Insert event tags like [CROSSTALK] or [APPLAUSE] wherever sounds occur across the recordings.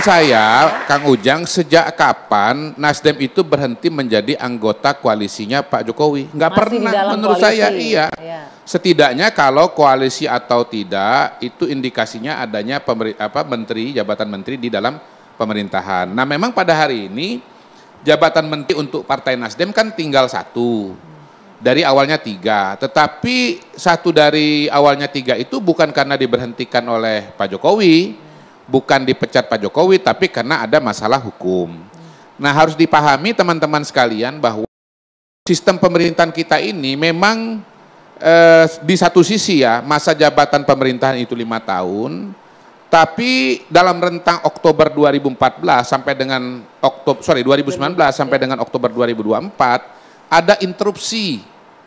pertanyaan saya, Kang Ujang, sejak kapan Nasdem itu berhenti menjadi anggota koalisinya Pak Jokowi? Enggak pernah menurut koalisi. saya, iya. iya. Setidaknya kalau koalisi atau tidak, itu indikasinya adanya pemberi, apa, menteri, jabatan menteri di dalam pemerintahan. Nah memang pada hari ini, jabatan menteri untuk Partai Nasdem kan tinggal satu. Dari awalnya tiga, tetapi satu dari awalnya tiga itu bukan karena diberhentikan oleh Pak Jokowi, bukan dipecat Pak Jokowi tapi karena ada masalah hukum. Nah, harus dipahami teman-teman sekalian bahwa sistem pemerintahan kita ini memang eh, di satu sisi ya masa jabatan pemerintahan itu lima tahun, tapi dalam rentang Oktober 2014 sampai dengan Oktober sorry 2019 sampai dengan Oktober 2024 ada interupsi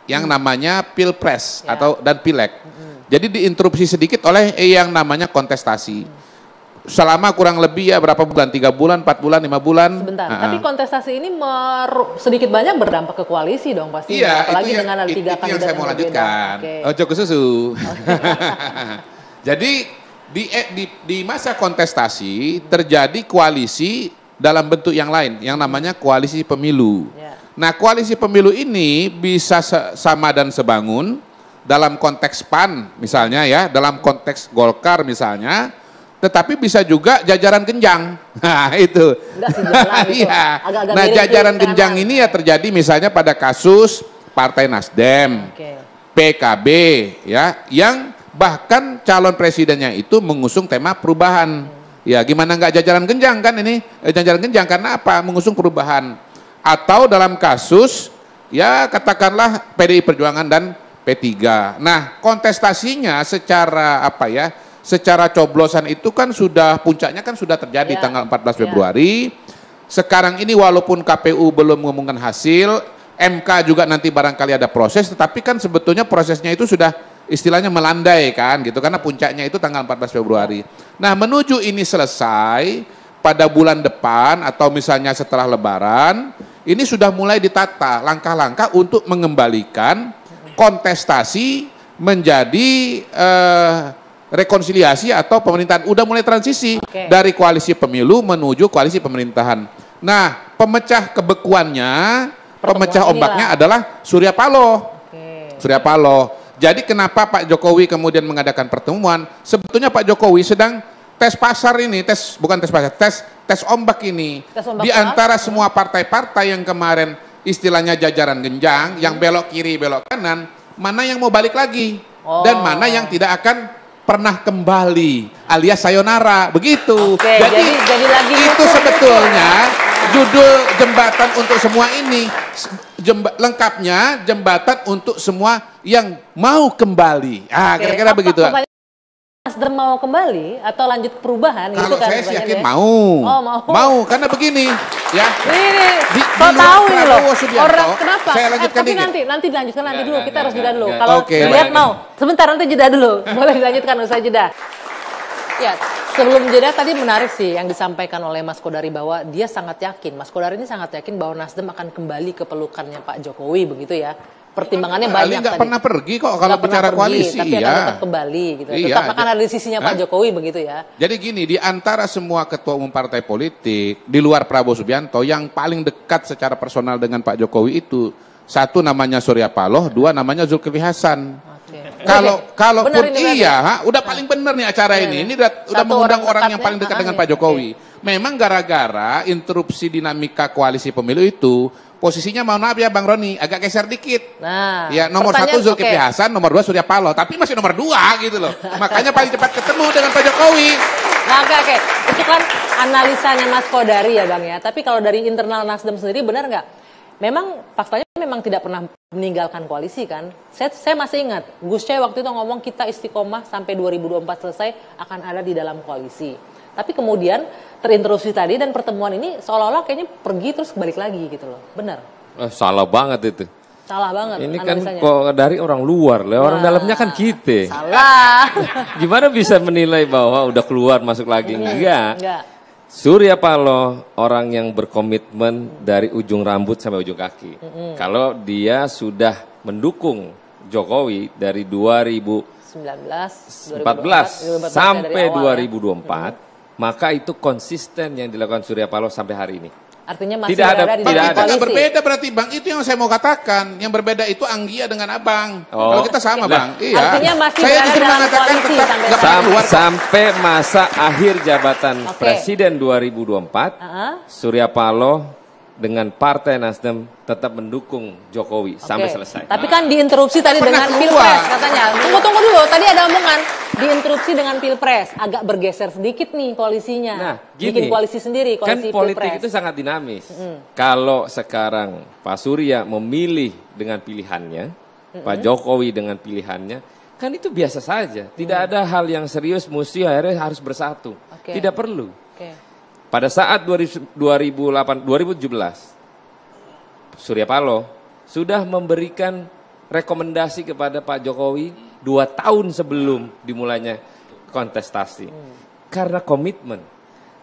yang hmm. namanya pilpres ya. atau dan pileg. Hmm. Jadi diinterupsi sedikit oleh yang namanya kontestasi. Hmm selama kurang lebih ya berapa bulan? Tiga bulan, empat bulan, lima bulan. Sebentar. Uh-uh. Tapi kontestasi ini sedikit banyak berdampak ke koalisi dong pasti. Iya, apalagi itu yang, dengan tiga itu yang saya mau lanjutkan. Okay. Ojo ke susu. [LAUGHS] Jadi di, eh, di di masa kontestasi terjadi koalisi dalam bentuk yang lain yang namanya koalisi pemilu. Yeah. Nah, koalisi pemilu ini bisa sama dan sebangun dalam konteks PAN misalnya ya, dalam konteks Golkar misalnya tetapi bisa juga jajaran genjang. [LAUGHS] Nah, itu. [LAUGHS] Iya. nah, jajaran genjang kanan. ini ya terjadi misalnya pada kasus Partai Nasdem, okay. PKB ya, yang bahkan calon presidennya itu mengusung tema perubahan. Okay. Hmm. Ya, gimana enggak jajaran genjang kan ini? Eh, jajaran genjang karena apa? Mengusung perubahan. Atau dalam kasus ya katakanlah PDI Perjuangan dan P3. Nah, kontestasinya secara apa ya? secara coblosan itu kan sudah puncaknya kan sudah terjadi ya. tanggal 14 iya. Februari. Sekarang ini walaupun KPU belum mengumumkan hasil, MK juga nanti barangkali ada proses, tetapi kan sebetulnya prosesnya itu sudah istilahnya melandai kan gitu karena puncaknya itu tanggal 14 Februari. Nah, menuju ini selesai pada bulan depan atau misalnya setelah lebaran, ini sudah mulai ditata langkah-langkah untuk mengembalikan kontestasi menjadi eh, rekonsiliasi atau pemerintahan udah mulai transisi okay. dari koalisi pemilu menuju koalisi pemerintahan. Nah, pemecah kebekuannya, Pertemuan pemecah ombaknya lah. adalah Surya Paloh. Okay. Surya Paloh. Jadi kenapa Pak Jokowi kemudian mengadakan pertemuan? Sebetulnya Pak Jokowi sedang tes pasar ini, tes bukan tes pasar, tes tes ombak ini. Tes ombak Di antara semua partai-partai yang kemarin istilahnya jajaran genjang, hmm. yang belok kiri, belok kanan, mana yang mau balik lagi? Oh. Dan mana yang tidak akan pernah kembali alias sayonara begitu. Oke, jadi, jadi, jadi lagi itu sebetulnya ya. judul jembatan untuk semua ini jemba, lengkapnya jembatan untuk semua yang mau kembali. Ah kira-kira begitu. Nasdem mau kembali atau lanjut perubahan gitu Kalau gitu kan? Kalau saya yakin ya? mau. Oh, mau. Mau karena begini ya. Ini di, kau tahu ini loh. Orang kenapa? Saya eh, tapi nanti nanti dilanjutkan nanti dulu. Kita harus jeda dulu. Kalau okay, lihat mau. Sebentar nanti jeda dulu. [LAUGHS] Boleh dilanjutkan usai jeda. Ya, sebelum jeda tadi menarik sih yang disampaikan oleh Mas Kodari bahwa dia sangat yakin, Mas Kodari ini sangat yakin bahwa Nasdem akan kembali ke pelukannya Pak Jokowi begitu ya pertimbangannya Ali banyak. Nggak pernah pergi kok kalau gak bicara pergi, koalisi. Tapi iya. tetap kembali gitu. Iya. Tetap akan iya. ada di sisinya Pak Jokowi begitu ya. Jadi gini, di antara semua ketua umum partai politik di luar Prabowo Subianto yang paling dekat secara personal dengan Pak Jokowi itu satu namanya Surya Paloh, dua namanya Zulkifli Hasan. Kalau kalau pun iya, ya? ha, udah paling benar nih acara bener. ini. Ini udah, udah mengundang orang, orang yang paling dekat dengan Pak Jokowi. Okay. Memang gara-gara interupsi dinamika koalisi pemilu itu posisinya mau maaf ya Bang Roni agak geser dikit. Nah, ya nomor satu Zulkifli okay. Hasan, nomor dua Surya Paloh, tapi masih nomor dua gitu loh. Makanya paling cepat ketemu dengan Pak Jokowi. Nah, oke, oke. Itu kan analisanya Mas Kodari ya Bang ya. Tapi kalau dari internal Nasdem sendiri benar nggak? Memang faktanya memang tidak pernah meninggalkan koalisi kan. Saya, saya masih ingat Gus Coy waktu itu ngomong kita istiqomah sampai 2024 selesai akan ada di dalam koalisi. Tapi kemudian terinterupsi tadi dan pertemuan ini seolah-olah kayaknya pergi terus balik lagi gitu loh. Benar. Eh, salah banget itu. Salah banget. Ini kan kok dari orang luar lah, orang dalamnya kan kita. Salah. [LAUGHS] Gimana bisa menilai bahwa udah keluar masuk lagi? Enggak. Enggak. Surya Paloh orang yang berkomitmen dari ujung rambut sampai ujung kaki. Mm -hmm. Kalau dia sudah mendukung Jokowi dari 2019, 2014, 2014 sampai 2024, ya. mm maka itu konsisten yang dilakukan Surya Paloh sampai hari ini. Artinya masih tidak ada, berada di tidak ada. Koalisi. berbeda berarti Bang, itu yang saya mau katakan. Yang berbeda itu Anggia dengan Abang. Oh. Kalau kita sama nah. Bang. Iya. Artinya masih saya dalam mengatakan tetap sampai, sampai, sampai masa akhir jabatan okay. Presiden 2024, uh -huh. Surya Paloh dengan Partai Nasdem tetap mendukung Jokowi okay. sampai selesai. Tapi kan diinterupsi tadi Pernah dengan pilpres katanya. Tunggu tunggu dulu, tadi ada omongan diinterupsi dengan pilpres, agak bergeser sedikit nih koalisinya. Nah, gini, bikin koalisi sendiri, kan koalisi kan politik itu sangat dinamis. Mm Kalau sekarang Pak Surya memilih dengan pilihannya, mm -hmm. Pak Jokowi dengan pilihannya, kan itu biasa saja. Tidak mm. ada hal yang serius, mesti akhirnya harus bersatu. Okay. Tidak perlu. Pada saat 2008 2017 Surya Paloh sudah memberikan rekomendasi kepada Pak Jokowi dua tahun sebelum dimulainya kontestasi hmm. karena komitmen.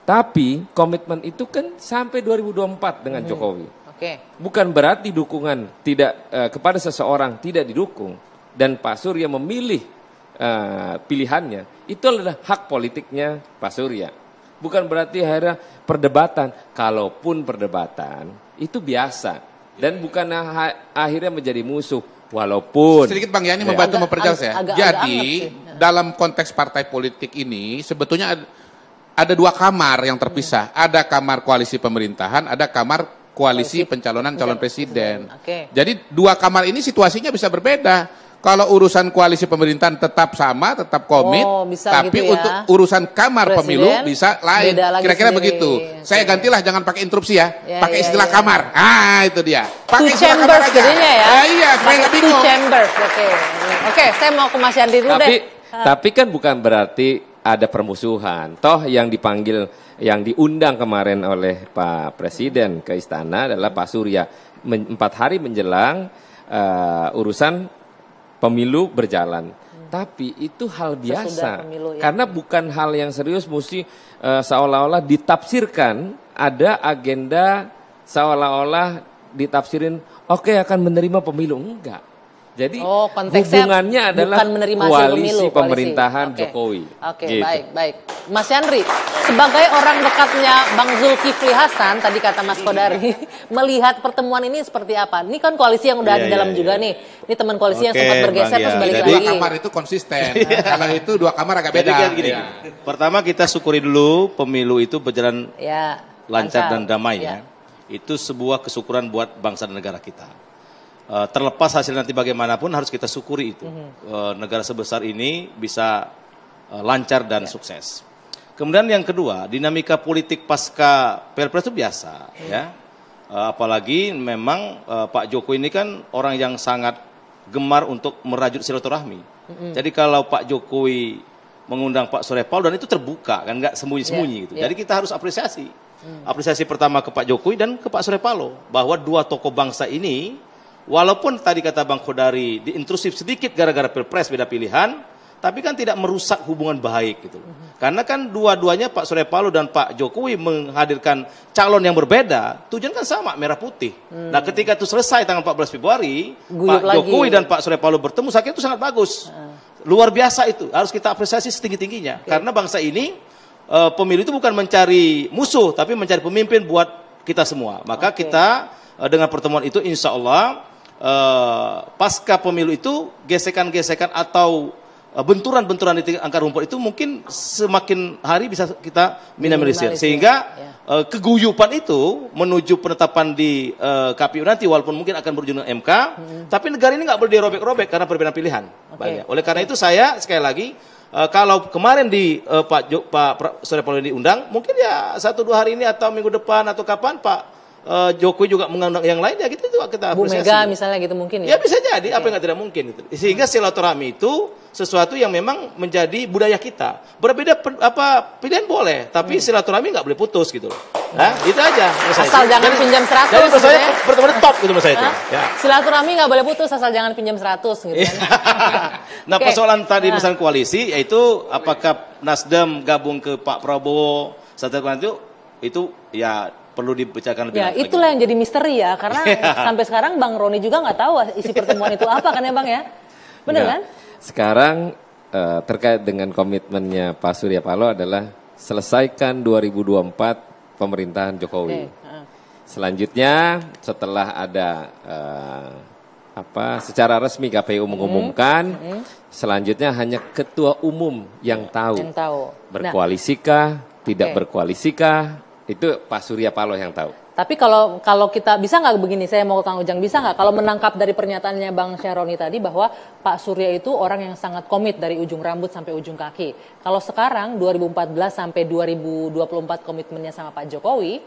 Tapi komitmen itu kan sampai 2024 dengan hmm. Jokowi. Oke. Okay. Bukan berarti dukungan tidak uh, kepada seseorang tidak didukung dan Pak Surya memilih uh, pilihannya itu adalah hak politiknya Pak Surya. Bukan berarti akhirnya perdebatan. Kalaupun perdebatan, itu biasa. Dan bukan akhirnya menjadi musuh. Walaupun sedikit Bang Yani ya. membantu memperjelas ya. Agak, Jadi agak dalam konteks partai politik ini sebetulnya ada, ada dua kamar yang terpisah. Hmm. Ada kamar koalisi pemerintahan, ada kamar koalisi pencalonan calon presiden. Okay. Jadi dua kamar ini situasinya bisa berbeda. Kalau urusan koalisi pemerintahan tetap sama, tetap komit, oh, bisa tapi gitu ya. untuk urusan kamar Presiden, pemilu bisa lain. Kira-kira begitu. Saya gantilah jangan pakai interupsi ya, ya, ya pakai ya, istilah ya. kamar. Ah, itu dia. Pakai istilah kamar Jadinya ya. Ah, iya, saya enggak bingung. Chambers. Oke. Okay. Oke, okay, saya mau ke Mas Yandi dulu tapi, deh. Tapi kan bukan berarti ada permusuhan. Toh yang dipanggil, yang diundang kemarin oleh Pak Presiden ke istana adalah Pak Surya. empat hari menjelang uh, urusan pemilu berjalan. Hmm. Tapi itu hal biasa pemilu, ya. karena bukan hal yang serius mesti uh, seolah-olah ditafsirkan ada agenda seolah-olah ditafsirin oke okay, akan menerima pemilu enggak. Jadi oh, hubungannya adalah bukan koalisi pemilu, pemerintahan Okay. Jokowi. Oke, okay, gitu. baik, baik. Mas Yandri, sebagai orang dekatnya Bang Zulkifli Hasan, tadi kata Mas Kodari, [LAUGHS] melihat pertemuan ini seperti apa? Ini kan koalisi yang udah yeah, di iya, dalam juga yeah. nih. Ini teman koalisi okay, yang sempat bergeser terus balik Jadi, lagi. Jadi kamar itu konsisten. Kalau [LAUGHS] itu dua kamar agak beda. Jadi gini. Ya. Pertama kita syukuri dulu pemilu itu berjalan ya, lancar, lancar dan damai ya. ya. Itu sebuah kesyukuran buat bangsa dan negara kita. Eh, terlepas hasil nanti bagaimanapun harus kita syukuri itu mm-hmm. negara sebesar ini bisa eh, lancar dan yeah. sukses. Kemudian yang kedua dinamika politik pasca pilpres itu biasa mm-hmm. ya, ya. apalagi memang Pak Jokowi ini kan orang yang sangat gemar untuk merajut silaturahmi. Mm-hmm. Jadi kalau Pak Jokowi mengundang Pak Surya Paul dan itu terbuka kan nggak sembunyi-sembunyi yeah, gitu. Yeah. Jadi kita harus apresiasi. Hmm. Apresiasi pertama ke Pak Jokowi dan ke Pak Surya Paloh bahwa dua tokoh bangsa ini walaupun tadi kata Bang Khodari diintrusif sedikit gara-gara pilpres beda pilihan, tapi kan tidak merusak hubungan baik gitu loh. Mhm. Karena kan dua-duanya Pak Surya Paloh dan Pak Jokowi menghadirkan calon yang berbeda, tujuan kan sama merah putih. Hmm. Nah, ketika itu selesai tanggal 14 Februari, Guyuk Pak lagi. Jokowi dan Pak Surya Paloh bertemu, saya itu sangat bagus. Hmm. Luar biasa itu, harus kita apresiasi setinggi-tingginya. Okay. Karena bangsa ini uh, pemilu itu bukan mencari musuh, tapi mencari pemimpin buat kita semua. Maka okay. kita uh, dengan pertemuan itu insya Allah Eh, pasca pemilu itu gesekan-gesekan atau eh, benturan-benturan di angka rumput itu mungkin semakin hari bisa kita minimalisir sehingga ya. uh, keguyupan itu menuju penetapan di uh, KPU nanti walaupun mungkin akan berujung dengan MK hmm. tapi negara ini nggak boleh dirobek-robek karena perbedaan pilihan okay. oleh karena okay. itu saya sekali lagi uh, kalau kemarin di uh, Pak jok Pak Surya Paloh diundang mungkin ya satu dua hari ini atau minggu depan atau kapan Pak uh, Jokowi juga mengundang yang lain ya gitu juga kita Bu Mega misalnya gitu mungkin ya. Ya bisa jadi, okay. apa yang tidak mungkin gitu. Sehingga silaturahmi itu sesuatu yang memang menjadi budaya kita. Berbeda apa pilihan boleh, tapi hmm. silaturahmi nggak boleh putus gitu loh. Nah, itu aja. Asal itu. jangan jadi, pinjam seratus. Jadi menurut gitu saya ya. pertemuan top gitu menurut itu. Ya. Silaturahmi nggak boleh putus asal jangan pinjam seratus gitu kan. [LAUGHS] nah, okay. persoalan tadi nah. koalisi yaitu apakah Nasdem gabung ke Pak Prabowo satu itu itu ya perlu dibicarakan lebih ya, lanjut. Itulah lagi. yang jadi misteri ya, karena [LAUGHS] ya. sampai sekarang Bang Roni juga nggak tahu isi pertemuan itu apa kan ya Bang ya, benar ya. kan? Sekarang eh, terkait dengan komitmennya Pak Surya Paloh adalah selesaikan 2024 pemerintahan Jokowi. Okay. Selanjutnya setelah ada uh, apa secara resmi KPU hmm, mengumumkan, mm -hmm. selanjutnya hanya ketua umum yang tahu, yang tahu. berkoalisikah, nah, tidak okay. kah? Itu Pak Surya Paloh yang tahu. Tapi kalau kalau kita bisa nggak begini, saya mau Kang Ujang bisa nggak kalau menangkap dari pernyataannya Bang Syaroni tadi bahwa Pak Surya itu orang yang sangat komit dari ujung rambut sampai ujung kaki. Kalau sekarang 2014 sampai 2024 komitmennya sama Pak Jokowi,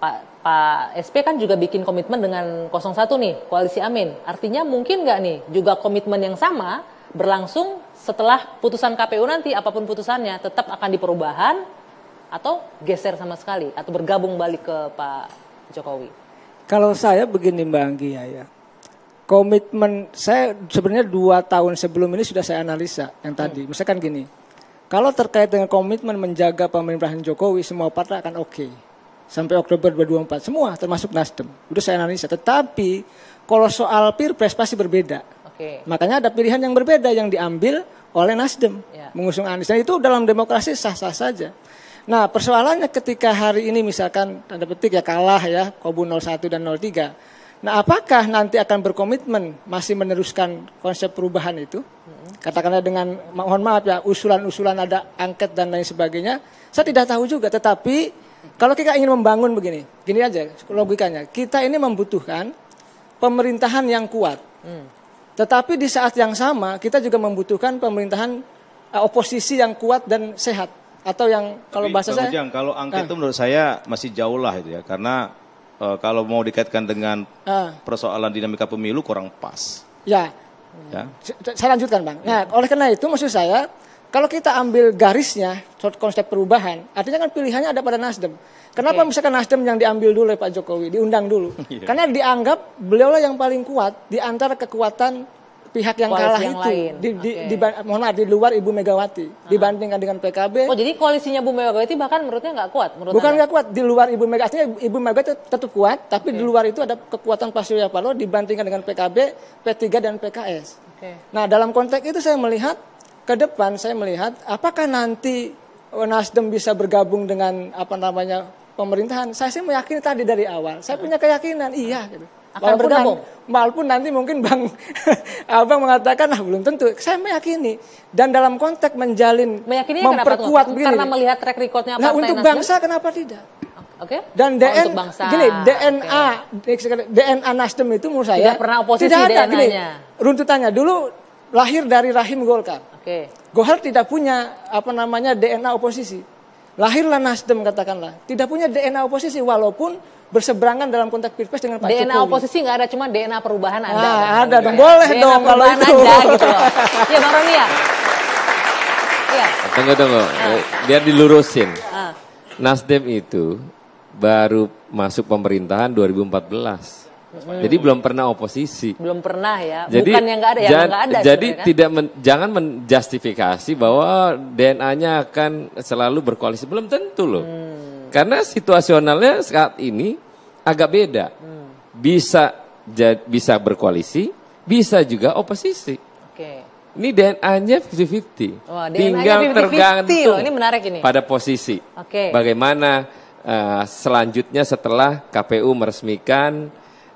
Pak Pak SP kan juga bikin komitmen dengan 01 nih, koalisi Amin. Artinya mungkin nggak nih juga komitmen yang sama berlangsung setelah putusan KPU nanti apapun putusannya tetap akan diperubahan atau geser sama sekali atau bergabung balik ke Pak Jokowi? Kalau saya begini Mbak Anggia ya, ya, komitmen saya sebenarnya dua tahun sebelum ini sudah saya analisa yang hmm. tadi. Hmm. Misalkan gini, kalau terkait dengan komitmen menjaga pemerintahan Jokowi, semua partai akan oke. Okay. Sampai Oktober 2024, semua termasuk Nasdem. Udah saya analisa. Tetapi kalau soal Pilpres pasti berbeda. Okay. Makanya ada pilihan yang berbeda yang diambil oleh Nasdem. Yeah. Mengusung Anies. Dan itu dalam demokrasi sah-sah saja. Nah persoalannya ketika hari ini misalkan tanda petik ya kalah ya kubu 01 dan 03. Nah apakah nanti akan berkomitmen masih meneruskan konsep perubahan itu? Katakanlah dengan mohon maaf ya usulan-usulan ada angket dan lain sebagainya. Saya tidak tahu juga tetapi kalau kita ingin membangun begini, gini aja logikanya. Kita ini membutuhkan pemerintahan yang kuat. Hmm. Tetapi di saat yang sama kita juga membutuhkan pemerintahan eh, oposisi yang kuat dan sehat atau yang kalau bahasa saya Ujang, kalau angket ah. itu menurut saya masih jauh lah itu ya karena uh, kalau mau dikaitkan dengan uh. persoalan dinamika pemilu kurang pas. Ya. ya. Saya lanjutkan, Bang. Nah, ya. oleh karena itu maksud saya kalau kita ambil garisnya short konsep perubahan, artinya kan pilihannya ada pada Nasdem. Kenapa okay. misalkan Nasdem yang diambil dulu oleh Pak Jokowi, diundang dulu? [LAUGHS] Yeah. Karena dianggap beliaulah yang paling kuat di antara kekuatan pihak yang kalah yang itu lain. di, di, okay. di, mohon maaf di luar Ibu Megawati ah. dibandingkan dengan PKB. Oh jadi koalisinya Ibu Megawati bahkan menurutnya nggak kuat menurut Bukan nggak kuat di luar Ibu Megawati Ibu Megawati tetap kuat tapi okay. di luar itu ada kekuatan Pak Surya Paloh dibandingkan dengan PKB, P3 dan PKS. Okay. Nah dalam konteks itu saya melihat ke depan saya melihat apakah nanti oh, Nasdem bisa bergabung dengan apa namanya pemerintahan. Saya sih meyakini tadi dari awal. Saya punya keyakinan iya gitu akan walaupun bergabung. Nanti, walaupun nanti mungkin Bang [LAUGHS] Abang mengatakan ah belum tentu. Saya meyakini dan dalam konteks menjalin meyakini memperkuat begini. Karena melihat track recordnya Nah, untuk bangsa kenapa tidak? Oke. Okay. Dan DN, oh, untuk bangsa. gini, DNA okay. DNA Nasdem itu menurut saya tidak pernah oposisi tidak ada, gini, runtutannya dulu lahir dari rahim Golkar. Oke. Okay. Golkar tidak punya apa namanya DNA oposisi lahirlah Nasdem katakanlah. Tidak punya DNA oposisi walaupun berseberangan dalam konteks pilpres dengan Pak DNA Jokowi. DNA oposisi nggak ada, cuma DNA perubahan ah, ada. Nah, kan, ada dong, boleh DNA dong kalau itu. Ada, gitu loh. ya Bang Roni ya. Iya. Tunggu tunggu, biar dilurusin. Ah. Nasdem itu baru masuk pemerintahan 2014. Hmm. Jadi belum pernah oposisi. Belum pernah ya. Jadi, Bukan yang nggak ada, yang nggak ada. Jadi kan? tidak men, jangan menjustifikasi bahwa DNA-nya akan selalu berkoalisi. Belum tentu loh. Hmm. Karena situasionalnya saat ini agak beda. Hmm. Bisa jad, bisa berkoalisi, bisa juga oposisi. Oke. Okay. Ini DNA-nya 50-50. Wah, DNA Tinggal 50 -50 tergantung loh. Ini menarik ini. pada posisi. Oke. Okay. Bagaimana uh, selanjutnya setelah KPU meresmikan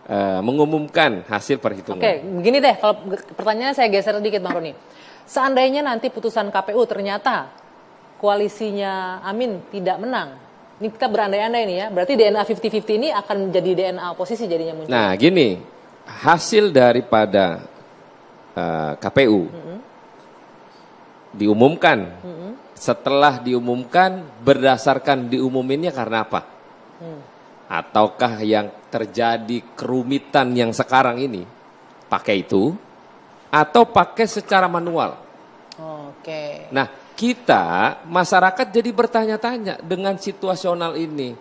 uh, mengumumkan hasil perhitungan. Oke, begini deh, kalau pertanyaannya saya geser sedikit Bang Roni. Seandainya nanti putusan KPU ternyata koalisinya Amin tidak menang, ini kita berandai-andai nih ya, berarti DNA 50-50 ini akan menjadi DNA oposisi jadinya muncul. Nah gini, hasil daripada uh, eh, KPU mm -hmm. diumumkan, mm -hmm. setelah diumumkan berdasarkan diumuminnya karena apa? Hmm ataukah yang terjadi kerumitan yang sekarang ini pakai itu atau pakai secara manual. Oh, Oke. Okay. Nah, kita masyarakat jadi bertanya-tanya dengan situasional ini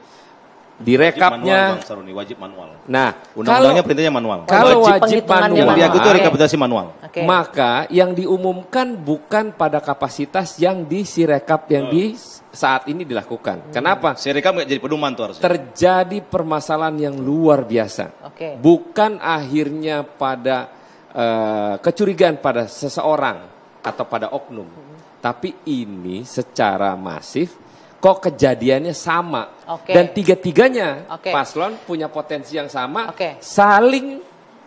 direkapnya wajib manual, manual. Nah, undang-undangnya perintahnya manual. Kalau wajib, manual, yang itu rekapitulasi manual. Okay. Maka yang diumumkan bukan pada kapasitas yang di sirekap yang di saat ini dilakukan. Hmm. Kenapa? Sirekap nggak jadi pedoman tuh harusnya. Terjadi permasalahan yang luar biasa. Okay. Bukan akhirnya pada uh, kecurigaan pada seseorang atau pada oknum, hmm. tapi ini secara masif kok kejadiannya sama. Okay. Dan tiga-tiganya okay. paslon punya potensi yang sama, okay. saling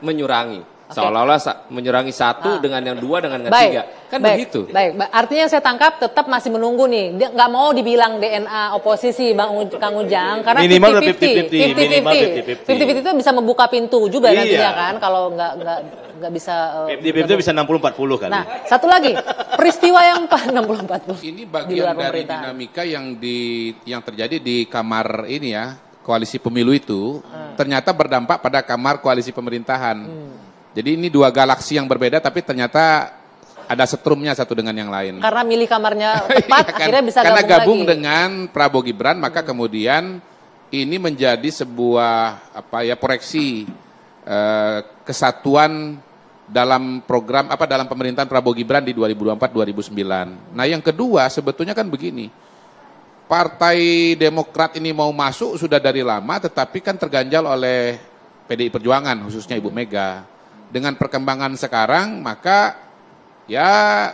menyurangi. Okay. Seolah-olah menyurangi satu ah. dengan yang dua dengan yang baik. tiga. Kan baik. begitu. Baik, artinya saya tangkap tetap masih menunggu nih. nggak mau dibilang DNA oposisi Bang U Kang Ujang karena minimal 50-50. 50-50 itu bisa membuka pintu juga iya. nantinya kan kalau nggak nggak nggak bisa uh, di itu bisa 60 40 kali. Nah, satu lagi, peristiwa yang 60 40. Ini bagian dari dinamika yang di yang terjadi di kamar ini ya, koalisi pemilu itu hmm. ternyata berdampak pada kamar koalisi pemerintahan. Hmm. Jadi ini dua galaksi yang berbeda tapi ternyata ada setrumnya satu dengan yang lain. Karena milih kamarnya [LAUGHS] iya, tepat, kan, akhirnya bisa karena gabung, gabung lagi. dengan Prabowo Gibran, maka hmm. kemudian ini menjadi sebuah apa ya proyeksi Eh, kesatuan dalam program apa dalam pemerintahan Prabowo Gibran di 2024-2009. Nah, yang kedua sebetulnya kan begini. Partai Demokrat ini mau masuk sudah dari lama tetapi kan terganjal oleh PDI Perjuangan khususnya Ibu Mega. Dengan perkembangan sekarang maka ya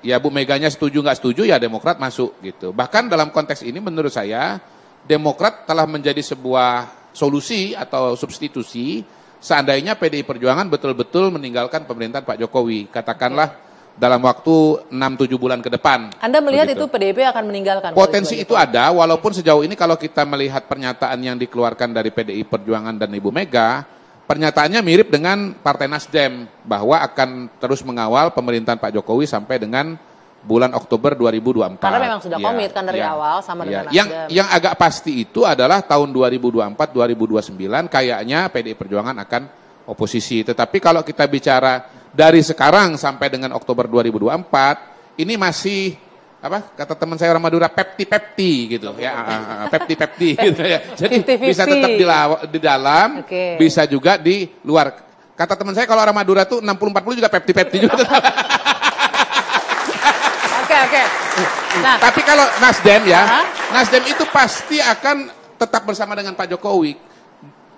ya Bu Meganya setuju nggak setuju ya Demokrat masuk gitu. Bahkan dalam konteks ini menurut saya Demokrat telah menjadi sebuah solusi atau substitusi seandainya PDI Perjuangan betul-betul meninggalkan pemerintahan Pak Jokowi, katakanlah dalam waktu 6-7 bulan ke depan. Anda melihat begitu. itu PDIP akan meninggalkan? Potensi itu ada, walaupun sejauh ini kalau kita melihat pernyataan yang dikeluarkan dari PDI Perjuangan dan Ibu Mega, pernyataannya mirip dengan Partai Nasdem, bahwa akan terus mengawal pemerintahan Pak Jokowi sampai dengan bulan Oktober 2024. Karena memang sudah ya, kan dari ya, awal sama ya. dengan yang yang agak pasti itu adalah tahun 2024 2029 kayaknya PDI Perjuangan akan oposisi. Tetapi kalau kita bicara dari sekarang sampai dengan Oktober 2024 ini masih apa kata teman saya orang Madura pepti pepti gitu ya ah, ah, ah, pepti pepti [LAUGHS] gitu ya jadi bisa tetap di, di dalam okay. bisa juga di luar kata teman saya kalau orang Madura tuh 60 40 juga pepti pepti juga [LAUGHS] Nah. nah, Tapi kalau Nasdem ya, uh Nasdem itu pasti akan tetap bersama dengan Pak Jokowi.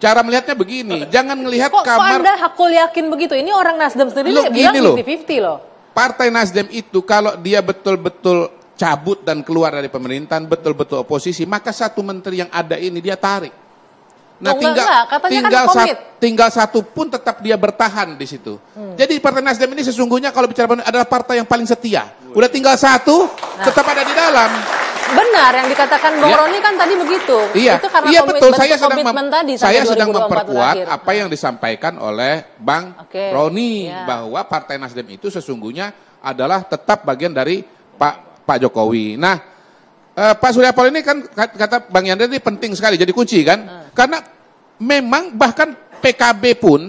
Cara melihatnya begini, jangan melihat kok, kamar... Kok Anda hakul yakin begitu? Ini orang Nasdem sendiri loh, bilang 50-50 loh. Partai Nasdem itu kalau dia betul-betul cabut dan keluar dari pemerintahan, betul-betul oposisi, maka satu menteri yang ada ini dia tarik. Nah, oh, tinggal enggak, enggak. Kan tinggal, kan sat, tinggal satu pun tetap dia bertahan di situ. Hmm. Jadi Partai Nasdem ini sesungguhnya kalau bicara adalah partai yang paling setia. Udah tinggal satu, nah. tetap ada di dalam. Benar yang dikatakan Bang ya. Roni kan tadi begitu. Iya. Itu karena iya betul. Saya sedang mem- tadi saya sedang memperkuat terakhir. apa yang disampaikan oleh Bang okay. Roni ya. bahwa Partai Nasdem itu sesungguhnya adalah tetap bagian dari Pak Pak Jokowi. Nah, uh, Pak Surya Paloh ini kan kata Bang Yandri ini penting sekali jadi kunci kan. Uh. Karena memang bahkan PKB pun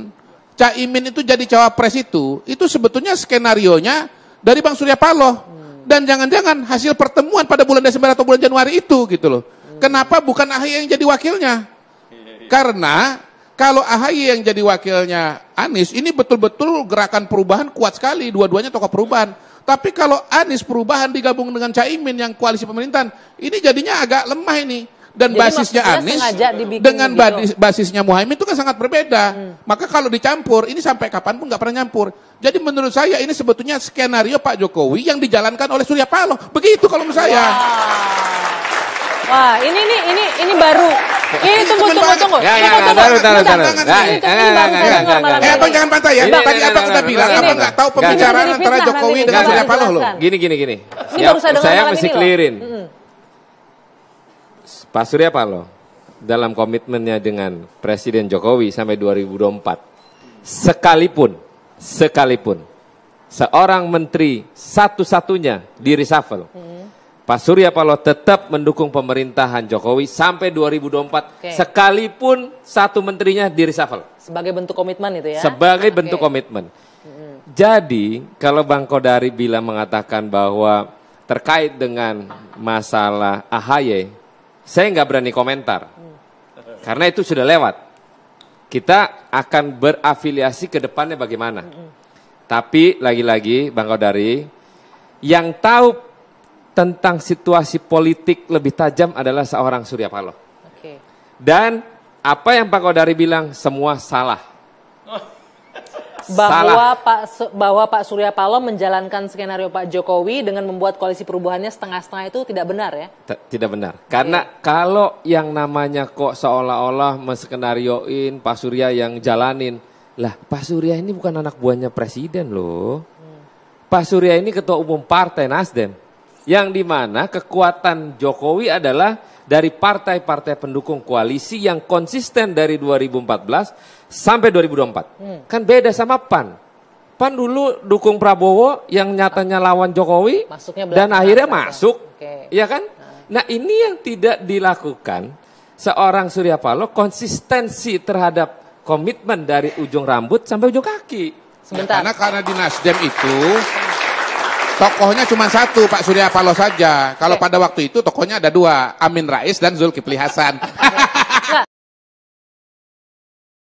Caimin itu jadi cawapres itu, itu sebetulnya skenario nya dari Bang Surya Paloh. Hmm. Dan jangan-jangan hasil pertemuan pada bulan Desember atau bulan Januari itu gitu loh. Hmm. Kenapa bukan AHY yang jadi wakilnya? [LAUGHS] Karena kalau AHY yang jadi wakilnya Anies, ini betul-betul gerakan perubahan kuat sekali, dua-duanya tokoh perubahan. Tapi kalau Anies perubahan digabung dengan Caimin yang koalisi pemerintahan, ini jadinya agak lemah ini. Dan Jadi basisnya Anies dengan gitu. basisnya Muhaimin itu kan sangat berbeda. Hmm. Maka kalau dicampur, ini sampai kapan pun nggak pernah nyampur. Jadi menurut saya ini sebetulnya skenario Pak Jokowi yang dijalankan oleh Surya Paloh. Begitu kalau menurut saya. Wow. Wah, ini ini ini ini baru. Ini tunggu tunggu tunggu. Ya, ya, tunggu, tunggu, tunggu, tunggu, tunggu. tunggu, jangan patah ya. Tadi apa kita bilang Abang enggak tahu pembicaraan antara Jokowi dengan Surya Paloh loh. Gini gini gini. Ya, saya mesti clearin. Pak Surya Paloh dalam komitmennya dengan Presiden Jokowi sampai 2024 sekalipun sekalipun seorang menteri satu-satunya di reshuffle hmm Pak Surya Paloh tetap mendukung pemerintahan Jokowi sampai 2024 okay. sekalipun satu menterinya di reshuffle. Sebagai bentuk komitmen itu ya. Sebagai okay. bentuk komitmen. Jadi kalau Bang Kodari bila mengatakan bahwa terkait dengan masalah AHY, saya nggak berani komentar mm. karena itu sudah lewat. Kita akan berafiliasi ke depannya bagaimana. Tapi lagi-lagi Bang Kodari yang tahu tentang situasi politik lebih tajam adalah seorang Surya Paloh. Okay. Dan apa yang Pak Kodari bilang semua salah. Bahwa salah. Pak bahwa Pak Surya Paloh menjalankan skenario Pak Jokowi dengan membuat koalisi perubahannya setengah-setengah itu tidak benar ya? T tidak benar. Karena kalau yang namanya kok seolah-olah menskenarioin Pak Surya yang jalanin, lah Pak Surya ini bukan anak buahnya presiden loh. Hmm. Pak Surya ini ketua umum partai Nasdem yang dimana kekuatan Jokowi adalah dari partai-partai pendukung koalisi yang konsisten dari 2014 sampai 2024. Hmm. Kan beda sama PAN. PAN dulu dukung Prabowo yang nyatanya lawan Jokowi dan akhirnya iya kan? masuk. Okay. Ya kan? Nah, ini yang tidak dilakukan seorang Surya Paloh konsistensi terhadap komitmen dari ujung rambut sampai ujung kaki. Sebentar. karena karena di Nasdem itu Tokohnya cuma satu, Pak Surya Paloh saja. Kalau ya. pada waktu itu tokohnya ada dua, Amin Rais dan Zulkifli Hasan.